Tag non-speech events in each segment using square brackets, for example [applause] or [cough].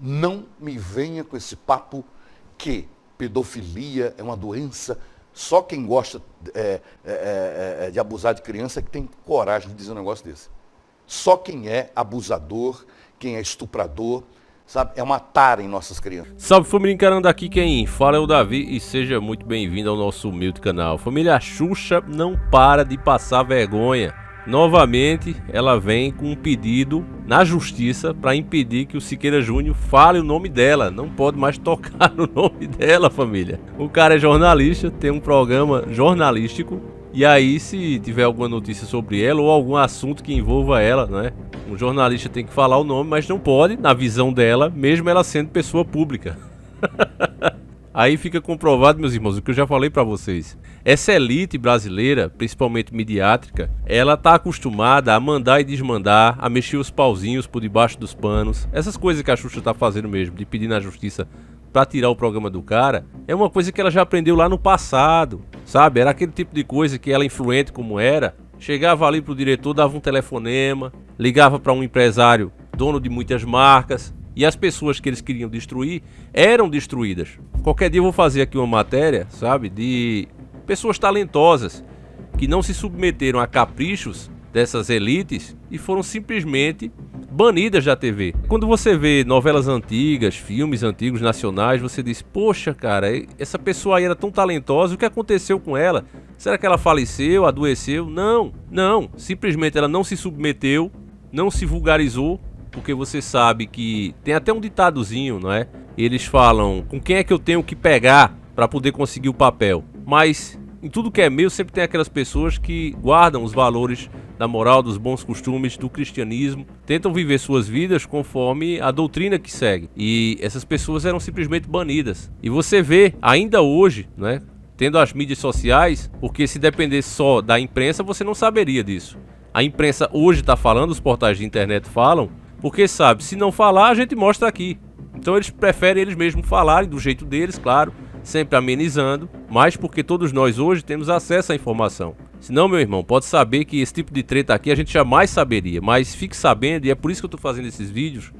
Não me venha com esse papo que pedofilia é uma doença. Só quem gosta é, é, é, é, de abusar de criança é que tem coragem de dizer um negócio desse. Só quem é abusador, quem é estuprador, sabe? É uma tara em nossas crianças. Salve família encarando aqui quem fala é o Davi e seja muito bem-vindo ao nosso humilde canal. Família Xuxa não para de passar vergonha novamente ela vem com um pedido na justiça para impedir que o Siqueira Júnior fale o nome dela. Não pode mais [laughs] tocar no nome dela, família. O cara é jornalista, tem um programa jornalístico. E aí, se tiver alguma notícia sobre ela ou algum assunto que envolva ela, né? Um jornalista tem que falar o nome, mas não pode, na visão dela, mesmo ela sendo pessoa pública. [laughs] Aí fica comprovado, meus irmãos, o que eu já falei para vocês. Essa elite brasileira, principalmente midiática, ela tá acostumada a mandar e desmandar, a mexer os pauzinhos por debaixo dos panos. Essas coisas que a Xuxa tá fazendo mesmo, de pedir na justiça para tirar o programa do cara, é uma coisa que ela já aprendeu lá no passado, sabe? Era aquele tipo de coisa que ela influente como era, chegava ali pro diretor, dava um telefonema, ligava para um empresário, dono de muitas marcas, e as pessoas que eles queriam destruir eram destruídas. Qualquer dia eu vou fazer aqui uma matéria, sabe, de pessoas talentosas que não se submeteram a caprichos dessas elites e foram simplesmente banidas da TV. Quando você vê novelas antigas, filmes antigos nacionais, você diz: "Poxa, cara, essa pessoa aí era tão talentosa, o que aconteceu com ela? Será que ela faleceu, adoeceu?" Não, não, simplesmente ela não se submeteu, não se vulgarizou porque você sabe que tem até um ditadozinho, não é? Eles falam com quem é que eu tenho que pegar para poder conseguir o papel. Mas em tudo que é meu sempre tem aquelas pessoas que guardam os valores da moral, dos bons costumes, do cristianismo, tentam viver suas vidas conforme a doutrina que segue. E essas pessoas eram simplesmente banidas. E você vê ainda hoje, né, tendo as mídias sociais, porque se dependesse só da imprensa, você não saberia disso. A imprensa hoje está falando, os portais de internet falam, porque sabe, se não falar, a gente mostra aqui. Então eles preferem eles mesmos falarem do jeito deles, claro, sempre amenizando, mas porque todos nós hoje temos acesso à informação. Senão, meu irmão, pode saber que esse tipo de treta aqui a gente jamais saberia, mas fique sabendo, e é por isso que eu estou fazendo esses vídeos,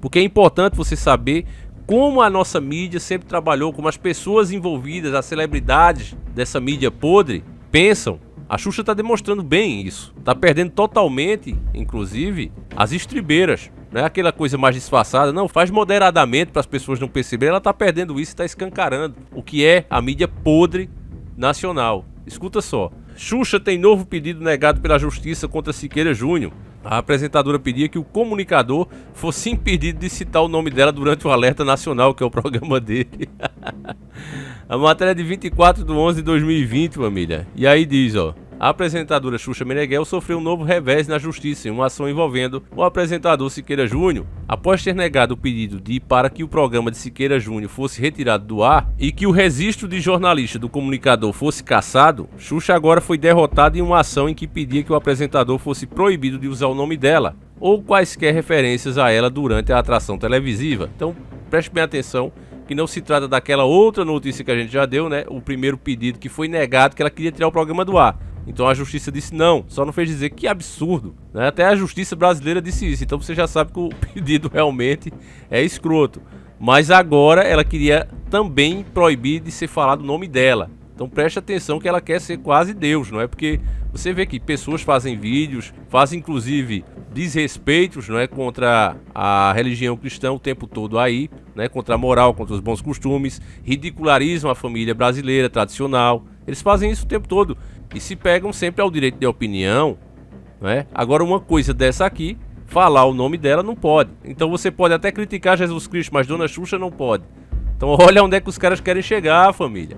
porque é importante você saber como a nossa mídia sempre trabalhou, como as pessoas envolvidas, as celebridades dessa mídia podre pensam a Xuxa tá demonstrando bem isso. Tá perdendo totalmente, inclusive, as estribeiras. Não é aquela coisa mais disfarçada, não. Faz moderadamente para as pessoas não perceberem. Ela tá perdendo isso e tá escancarando. O que é a mídia podre nacional. Escuta só. Xuxa tem novo pedido negado pela justiça contra Siqueira Júnior. A apresentadora pedia que o comunicador fosse impedido de citar o nome dela durante o Alerta Nacional, que é o programa dele. [laughs] a matéria é de 24 de 11 de 2020, família. E aí diz, ó. A apresentadora Xuxa Meneghel sofreu um novo revés na justiça em uma ação envolvendo o apresentador Siqueira Júnior, após ter negado o pedido de para que o programa de Siqueira Júnior fosse retirado do ar e que o registro de jornalista do comunicador fosse cassado, Xuxa agora foi derrotada em uma ação em que pedia que o apresentador fosse proibido de usar o nome dela ou quaisquer referências a ela durante a atração televisiva. Então, preste bem atenção que não se trata daquela outra notícia que a gente já deu, né? O primeiro pedido que foi negado que ela queria tirar o programa do ar. Então a justiça disse não, só não fez dizer que absurdo. Né? Até a justiça brasileira disse isso. Então você já sabe que o [laughs] pedido realmente é escroto. Mas agora ela queria também proibir de ser falado o nome dela. Então preste atenção que ela quer ser quase Deus, não é? Porque você vê que pessoas fazem vídeos, fazem inclusive desrespeitos, não é, contra a religião cristã o tempo todo aí, né, contra a moral, contra os bons costumes, ridicularizam a família brasileira tradicional. Eles fazem isso o tempo todo e se pegam sempre ao direito de opinião, né? Agora uma coisa dessa aqui, falar o nome dela não pode. Então você pode até criticar Jesus Cristo, mas Dona Xuxa não pode. Então olha onde é que os caras querem chegar, família.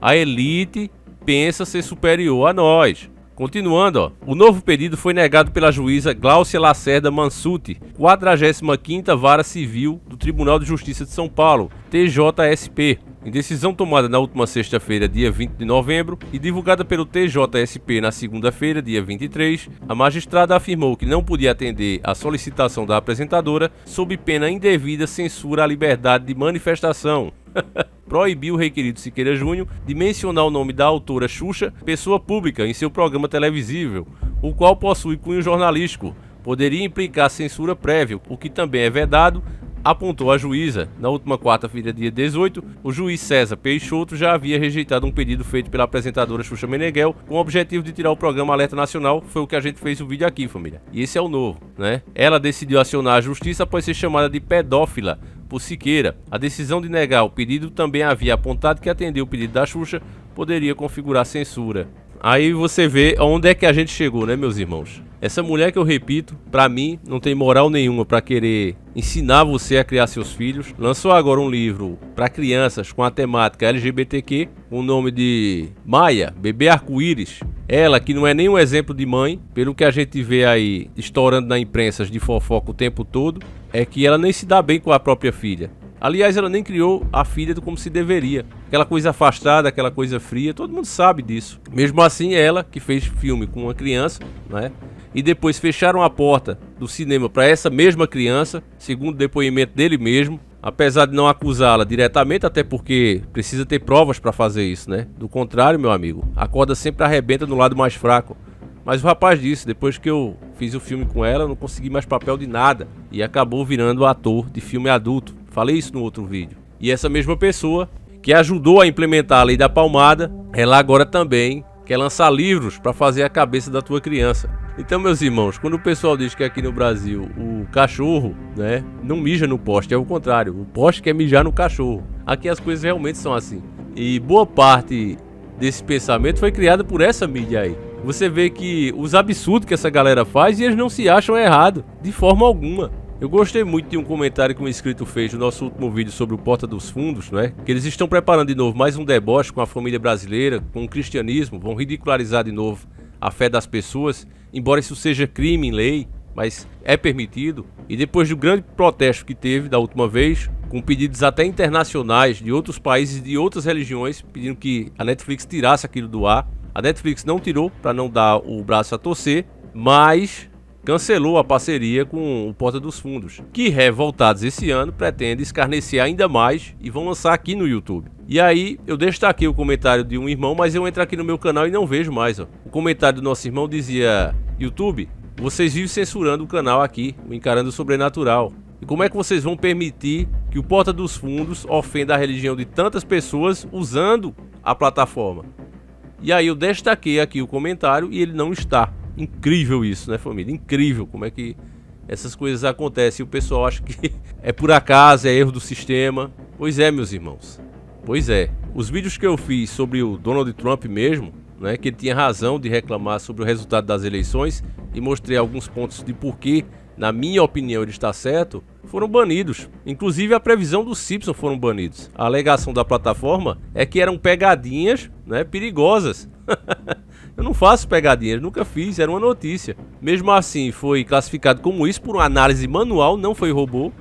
A elite pensa ser superior a nós. Continuando, ó, o novo pedido foi negado pela juíza Gláucia Lacerda Mansuti, 45ª Vara Civil do Tribunal de Justiça de São Paulo, TJSP. Em decisão tomada na última sexta-feira, dia 20 de novembro, e divulgada pelo TJSP na segunda-feira, dia 23, a magistrada afirmou que não podia atender à solicitação da apresentadora sob pena indevida censura à liberdade de manifestação, [laughs] proibiu o requerido Siqueira Júnior de mencionar o nome da autora Xuxa, pessoa pública, em seu programa televisível, o qual possui cunho jornalístico, poderia implicar censura prévia, o que também é vedado, apontou a juíza. Na última quarta-feira, dia 18, o juiz César Peixoto já havia rejeitado um pedido feito pela apresentadora Xuxa Meneghel com o objetivo de tirar o programa Alerta Nacional, foi o que a gente fez o vídeo aqui, família. E esse é o novo, né? Ela decidiu acionar a justiça após ser chamada de pedófila por Siqueira. A decisão de negar o pedido também havia apontado que atender o pedido da Xuxa poderia configurar censura. Aí você vê onde é que a gente chegou, né, meus irmãos? Essa mulher que eu repito, para mim, não tem moral nenhuma para querer ensinar você a criar seus filhos. Lançou agora um livro para crianças com a temática LGBTQ, com o nome de Maia, Bebê Arco-Íris. Ela, que não é nenhum exemplo de mãe, pelo que a gente vê aí estourando na imprensa de fofoca o tempo todo, é que ela nem se dá bem com a própria filha. Aliás, ela nem criou a filha como se deveria. Aquela coisa afastada, aquela coisa fria, todo mundo sabe disso. Mesmo assim, é ela, que fez filme com uma criança, né? E depois fecharam a porta do cinema para essa mesma criança, segundo depoimento dele mesmo. Apesar de não acusá-la diretamente, até porque precisa ter provas para fazer isso, né? Do contrário, meu amigo, a corda sempre arrebenta no lado mais fraco. Mas o rapaz disse, depois que eu fiz o filme com ela, eu não consegui mais papel de nada e acabou virando ator de filme adulto. Falei isso no outro vídeo. E essa mesma pessoa que ajudou a implementar a lei da palmada, ela agora também quer lançar livros para fazer a cabeça da tua criança. Então, meus irmãos, quando o pessoal diz que aqui no Brasil o cachorro, né, não mija no poste, é o contrário, o poste quer mijar no cachorro. Aqui as coisas realmente são assim. E boa parte desse pensamento foi criada por essa mídia aí. Você vê que os absurdos que essa galera faz e eles não se acham errado, de forma alguma. Eu gostei muito de um comentário que um inscrito fez no nosso último vídeo sobre o Porta dos Fundos, né? Que eles estão preparando de novo mais um deboche com a família brasileira, com o cristianismo, vão ridicularizar de novo a fé das pessoas, embora isso seja crime em lei, mas é permitido. E depois do grande protesto que teve da última vez, com pedidos até internacionais de outros países, de outras religiões, pedindo que a Netflix tirasse aquilo do ar, a Netflix não tirou para não dar o braço a torcer, mas cancelou a parceria com o Porta dos Fundos, que revoltados esse ano pretende escarnecer ainda mais e vão lançar aqui no YouTube. E aí, eu destaquei o comentário de um irmão, mas eu entro aqui no meu canal e não vejo mais. Ó. O comentário do nosso irmão dizia: YouTube, vocês vivem censurando o canal aqui, o Encarando o Sobrenatural. E como é que vocês vão permitir que o Porta dos Fundos ofenda a religião de tantas pessoas usando a plataforma? E aí eu destaquei aqui o comentário e ele não está. Incrível isso, né, família? Incrível como é que essas coisas acontecem. O pessoal acha que [laughs] é por acaso, é erro do sistema. Pois é, meus irmãos. Pois é. Os vídeos que eu fiz sobre o Donald Trump mesmo, né, que ele tinha razão de reclamar sobre o resultado das eleições e mostrei alguns pontos de porquê na minha opinião ele está certo, foram banidos. Inclusive a previsão do Simpson foram banidos. A alegação da plataforma é que eram pegadinhas né, perigosas. [laughs] Eu não faço pegadinhas, nunca fiz, era uma notícia. Mesmo assim, foi classificado como isso por uma análise manual, não foi robô,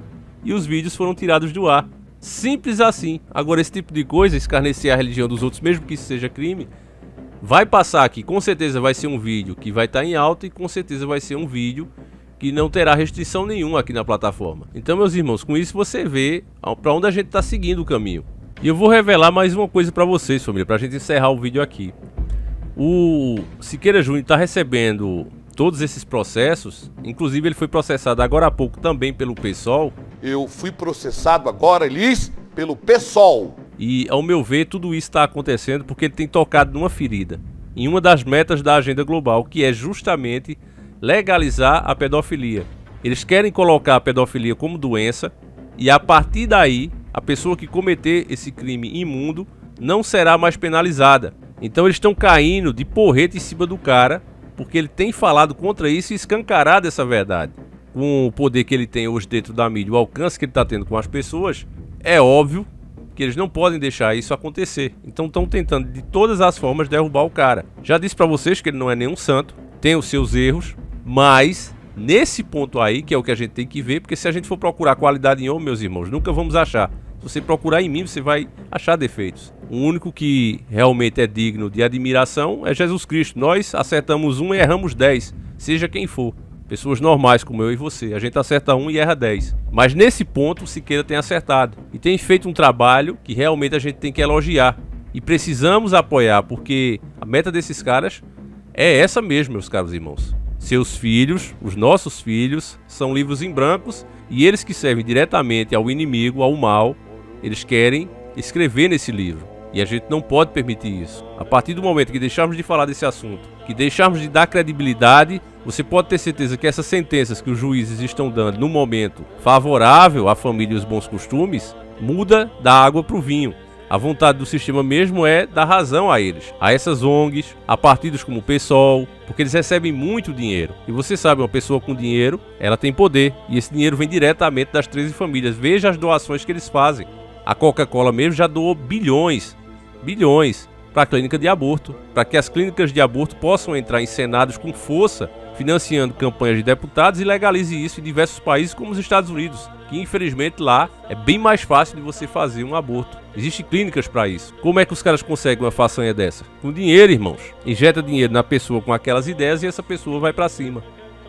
e os vídeos foram tirados do ar. Simples assim. Agora, esse tipo de coisa, escarnecer a religião dos outros, mesmo que isso seja crime, vai passar aqui. Com certeza vai ser um vídeo que vai estar tá em alta e com certeza vai ser um vídeo que não terá restrição nenhuma aqui na plataforma. Então, meus irmãos, com isso você vê para onde a gente está seguindo o caminho. E eu vou revelar mais uma coisa para vocês, família, para a gente encerrar o vídeo aqui. O Siqueira Júnior está recebendo todos esses processos, inclusive ele foi processado agora há pouco também pelo PSOL. Eu fui processado agora, Elis, pelo PSOL. E, ao meu ver, tudo isso está acontecendo porque ele tem tocado numa ferida, em uma das metas da agenda global, que é justamente legalizar a pedofilia. Eles querem colocar a pedofilia como doença e a partir daí a pessoa que cometer esse crime imundo não será mais penalizada. Então eles estão caindo de porreta em cima do cara porque ele tem falado contra isso e escancarado essa verdade. Com o poder que ele tem hoje dentro da mídia, o alcance que ele está tendo com as pessoas, é óbvio que eles não podem deixar isso acontecer. Então estão tentando de todas as formas derrubar o cara. Já disse para vocês que ele não é nenhum santo, tem os seus erros, mas nesse ponto aí, que é o que a gente tem que ver, porque se a gente for procurar qualidade em homem, meus irmãos, nunca vamos achar. Se você procurar em mim, você vai achar defeitos. O único que realmente é digno de admiração é Jesus Cristo. Nós acertamos um e erramos dez, seja quem for. Pessoas normais como eu e você, a gente acerta um e erra dez. Mas nesse ponto, o Siqueira tem acertado e tem feito um trabalho que realmente a gente tem que elogiar. E precisamos apoiar, porque a meta desses caras é essa mesmo, meus caros irmãos. Seus filhos, os nossos filhos, são livros em brancos e eles que servem diretamente ao inimigo, ao mal, eles querem escrever nesse livro. E a gente não pode permitir isso. A partir do momento que deixarmos de falar desse assunto, que deixarmos de dar credibilidade, você pode ter certeza que essas sentenças que os juízes estão dando no momento favorável à família e os bons costumes muda da água para o vinho. A vontade do sistema mesmo é dar razão a eles, a essas ONGs, a partidos como o PSOL, porque eles recebem muito dinheiro. E você sabe, uma pessoa com dinheiro, ela tem poder, e esse dinheiro vem diretamente das 13 famílias. Veja as doações que eles fazem. A Coca-Cola mesmo já doou bilhões, bilhões para a clínica de aborto, para que as clínicas de aborto possam entrar em senados com força, financiando campanhas de deputados e legalize isso em diversos países como os Estados Unidos que infelizmente lá é bem mais fácil de você fazer um aborto. Existem clínicas para isso. Como é que os caras conseguem uma façanha dessa? Com dinheiro, irmãos. Injeta dinheiro na pessoa com aquelas ideias e essa pessoa vai para cima.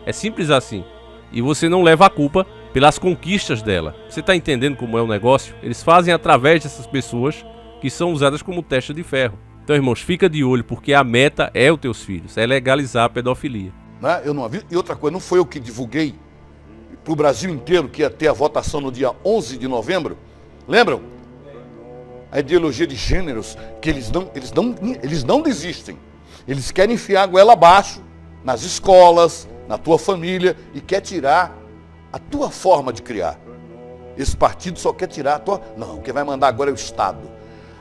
É simples assim. E você não leva a culpa pelas conquistas dela. Você está entendendo como é o negócio? Eles fazem através dessas pessoas que são usadas como testa de ferro. Então, irmãos, fica de olho, porque a meta é os teus filhos, é legalizar a pedofilia. Né? Eu não aviso. E outra coisa, não foi eu que divulguei para o Brasil inteiro, que ia ter a votação no dia 11 de novembro. Lembram? A ideologia de gêneros, que eles não, eles não, eles não desistem. Eles querem enfiar a goela abaixo, nas escolas, na tua família, e quer tirar a tua forma de criar. Esse partido só quer tirar a tua. Não, o que vai mandar agora é o Estado.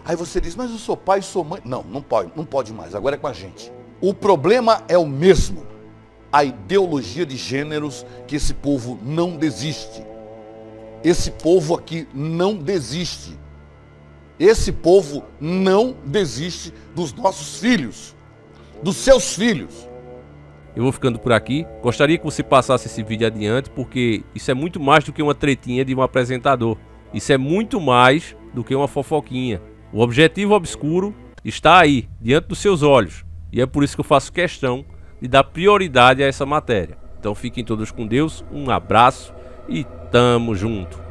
Aí você diz, mas eu sou pai, sou mãe. Não, não pode, não pode mais, agora é com a gente. O problema é o mesmo a ideologia de gêneros que esse povo não desiste. Esse povo aqui não desiste. Esse povo não desiste dos nossos filhos, dos seus filhos. Eu vou ficando por aqui. Gostaria que você passasse esse vídeo adiante, porque isso é muito mais do que uma tretinha de um apresentador. Isso é muito mais do que uma fofoquinha. O objetivo obscuro está aí, diante dos seus olhos. E é por isso que eu faço questão e dar prioridade a essa matéria. Então fiquem todos com Deus, um abraço e tamo junto.